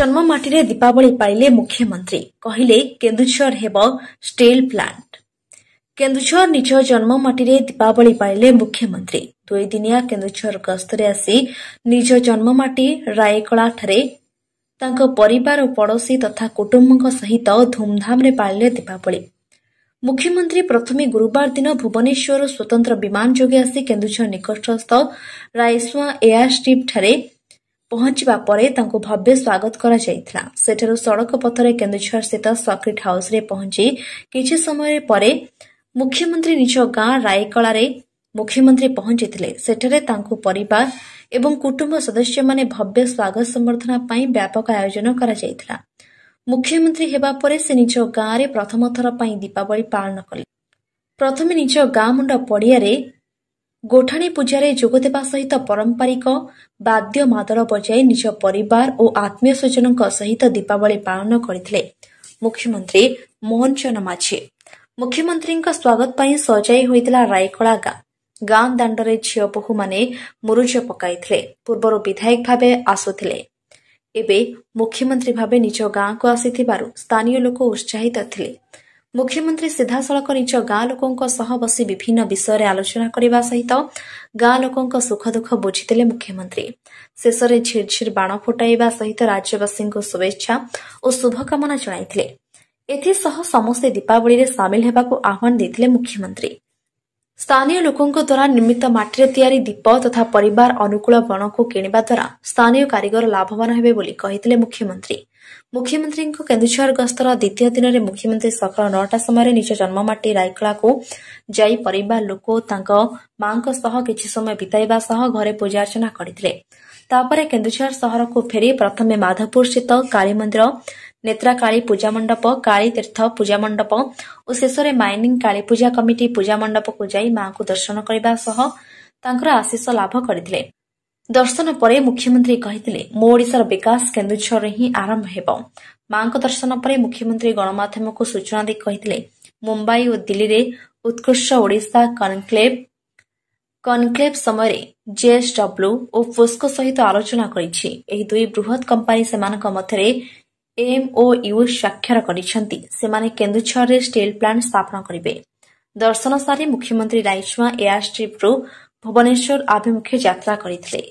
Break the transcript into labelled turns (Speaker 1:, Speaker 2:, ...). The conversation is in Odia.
Speaker 1: ଜନ୍ମ ମାଟିରେ ଦୀପାବଳି ପାଇଲେ ମୁଖ୍ୟମନ୍ତ୍ରୀ କହିଲେ କେନ୍ଦୁଝର ହେବ ଷ୍ଟିଲ୍ ପ୍ଲାଣ୍ଟ କେନ୍ଦୁଝର ନିଜ ଜନ୍ମ ମାଟିରେ ଦୀପାବଳି ପାଇଲେ ମୁଖ୍ୟମନ୍ତ୍ରୀ ଦୁଇଦିନିଆ କେନ୍ଦୁଝର ଗସ୍ତରେ ଆସି ନିଜ ଜନ୍ମ ମାଟି ରାୟକଳାଠାରେ ତାଙ୍କ ପରିବାର ଓ ପଡ଼ୋଶୀ ତଥା କୁଟୁମ୍ବଙ୍କ ସହିତ ଧୁମ୍ଧାମ୍ରେ ପାଳିଲେ ଦୀପାବଳି ମୁଖ୍ୟମନ୍ତ୍ରୀ ପ୍ରଥମେ ଗୁରୁବାର ଦିନ ଭୁବନେଶ୍ୱରରୁ ସ୍ୱତନ୍ତ୍ର ବିମାନ ଯୋଗେ ଆସି କେନ୍ଦୁଝର ନିକଟସ୍ଥ ରାଇସୁଆଁ ଏୟାର ପହଞ୍ଚିବା ପରେ ତାଙ୍କୁ ଭବ୍ୟ ସ୍ୱାଗତ କରାଯାଇଥିଲା ସେଠାରୁ ସଡ଼କ ପଥରେ କେନ୍ଦୁଝର ସ୍ଥିତ ସକ୍ରିଟ୍ ହାଉସ୍ରେ ପହଞ୍ଚି କିଛି ସମୟ ପରେ ମୁଖ୍ୟମନ୍ତ୍ରୀ ନିଜ ଗାଁ ରାଇକଳାରେ ମୁଖ୍ୟମନ୍ତ୍ରୀ ପହଞ୍ଚିଥିଲେ ସେଠାରେ ତାଙ୍କୁ ପରିବାର ଏବଂ କୁଟୁମ୍ବ ସଦସ୍ୟମାନେ ଭବ୍ୟ ସ୍ୱାଗତ ସମ୍ଭର୍ଦ୍ଧନା ପାଇଁ ବ୍ୟାପକ ଆୟୋଜନ କରାଯାଇଥିଲା ମୁଖ୍ୟମନ୍ତ୍ରୀ ହେବା ପରେ ସେ ନିଜ ଗାଁରେ ପ୍ରଥମ ଥର ପାଇଁ ଦୀପାବଳି ପାଳନ କଲେ ପ୍ରଥମେ ନିଜ ଗାଁ ମୁଣ୍ଡ ପଡ଼ିଆରେ ଗୋଠାଣୀ ପୂଜାରେ ଯୋଗଦେବା ସହିତ ପାରମ୍ପରିକ ବାଦ୍ୟ ମାଦଳ ବଜାଇ ନିଜ ପରିବାର ଓ ଆତ୍ମୀୟ ସ୍ୱଜନଙ୍କ ସହିତ ଦୀପାବଳି ପାଳନ କରିଥିଲେ ମୁଖ୍ୟମନ୍ତ୍ରୀ ମୋହନ ଚନ୍ଦ ମାଝି ମୁଖ୍ୟମନ୍ତ୍ରୀଙ୍କ ସ୍ୱାଗତ ପାଇଁ ସଜାଇ ହୋଇଥିଲା ରାଇକଳା ଗାଁ ଗାଁ ଦାଣ୍ଡରେ ଝିଅ ବୋହୂମାନେ ମୁରୁଜ ପକାଇଥିଲେ ପୂର୍ବରୁ ବିଧାୟକ ଭାବେ ଆସୁଥିଲେ ଏବେ ମୁଖ୍ୟମନ୍ତ୍ରୀ ଭାବେ ନିଜ ଗାଁକୁ ଆସିଥିବାରୁ ସ୍ଥାନୀୟ ଲୋକ ଉତ୍ସାହିତ ଥିଲେ ମୁଖ୍ୟମନ୍ତ୍ରୀ ସିଧାସଳଖ ନିଜ ଗାଁ ଲୋକଙ୍କ ସହ ବସି ବିଭିନ୍ନ ବିଷୟରେ ଆଲୋଚନା କରିବା ସହିତ ଗାଁ ଲୋକଙ୍କ ସୁଖଦୁଃଖ ବୁଝିଥିଲେ ମୁଖ୍ୟମନ୍ତ୍ରୀ ଶେଷରେ ଛିଡ଼ଛିଡ଼ ବାଣ ଫୁଟାଇବା ସହିତ ରାଜ୍ୟବାସୀଙ୍କୁ ଶୁଭେଚ୍ଛା ଓ ଶୁଭକାମନା ଜଣାଇଥିଲେ ଏଥିସହ ସମସ୍ତେ ଦୀପାବଳିରେ ସାମିଲ ହେବାକୁ ଆହ୍ୱାନ ଦେଇଥିଲେ ମୁଖ୍ୟମନ୍ତ୍ରୀ ସ୍ଥାନୀୟ ଲୋକଙ୍କ ଦ୍ୱାରା ନିର୍ମିତ ମାଟିରେ ତିଆରି ଦୀପ ତଥା ପରିବାର ଅନୁକୂଳ ବଣକୁ କିଣିବା ଦ୍ୱାରା ସ୍ଥାନୀୟ କାରିଗର ଲାଭବାନ ହେବେ ବୋଲି କହିଥିଲେ ମୁଖ୍ୟମନ୍ତ୍ରୀ ମୁଖ୍ୟମନ୍ତ୍ରୀଙ୍କ କେନ୍ଦୁଝର ଗସ୍ତର ଦ୍ୱିତୀୟ ଦିନରେ ମୁଖ୍ୟମନ୍ତ୍ରୀ ସକାଳ ନଅଟା ସମୟରେ ନିଜ ଜନ୍ମମାଟି ରାଇକଳାକୁ ଯାଇ ପରିବାର ଲୋକ ଓ ତାଙ୍କ ମାଙ୍କ ସହ କିଛି ସମୟ ବିତାଇବା ସହ ଘରେ ପୂଜାର୍ଚ୍ଚନା କରିଥିଲେ ତାପରେ କେନ୍ଦୁଝର ସହରକୁ ଫେରି ପ୍ରଥମେ ମାଧପୁରସ୍ଥିତ କାଳୀମନ୍ଦିର ନେତ୍ରାକାଳୀ ପୂଜାମଣ୍ଡପ କାଳୀତୀର୍ଥ ପୂଜାମଣ୍ଡପ ଓ ଶେଷରେ ମାଇନିଂ କାଳୀପୂଜା କମିଟି ପୂଜାମଣ୍ଡପକୁ ଯାଇ ମା'ଙ୍କୁ ଦର୍ଶନ କରିବା ସହ ତାଙ୍କର ଆଶିଷ ଲାଭ କରିଥିଲେ ଦର୍ଶନ ପରେ ମୁଖ୍ୟମନ୍ତ୍ରୀ କହିଥିଲେ ମୋ ଓଡ଼ିଶାର ବିକାଶ କେନ୍ଦୁଝରରେ ହିଁ ଆରମ୍ଭ ହେବ ମା'ଙ୍କ ଦର୍ଶନ ପରେ ମୁଖ୍ୟମନ୍ତ୍ରୀ ଗଣମାଧ୍ୟମକୁ ସୂଚନା ଦେଇ କହିଥିଲେ ମୁମ୍ବାଇ ଓ ଦିଲ୍ଲୀରେ ଉତ୍କୃଷ୍ଟ ଓଡ଼ିଶା କନ୍କ୍ଲେଭ୍ କନ୍କ୍ଲେଭ୍ ସମୟରେ ଜେଏସ୍ଡବ୍ଲ୍ୟୁ ଓ ଫୁସ୍କୋ ସହିତ ଆଲୋଚନା କରିଛି ଏହି ଦୁଇ ବୃହତ୍ କମ୍ପାନୀ ସେମାନଙ୍କ ମଧ୍ୟରେ ଏମ୍ଓୟୁ ସ୍ୱାକ୍ଷର କରିଛନ୍ତି। ସେମାନେ କେନ୍ଦୁଝରରେ ଷ୍ଟିଲ୍ ପ୍ଲାଣ୍ଟ ସ୍ଥାପନ କରିବେ। ଦର୍ଶନ ସାରି ମୁଖ୍ୟମନ୍ତ୍ରୀ ଲାଇସୁଆ ଏୟାରଷ୍ଟ୍ରିପରୁ ଭୁବନେଶ୍ୱର ଅଭିମୁଖେ ଯାତ୍ରା କରିଥିଲେ।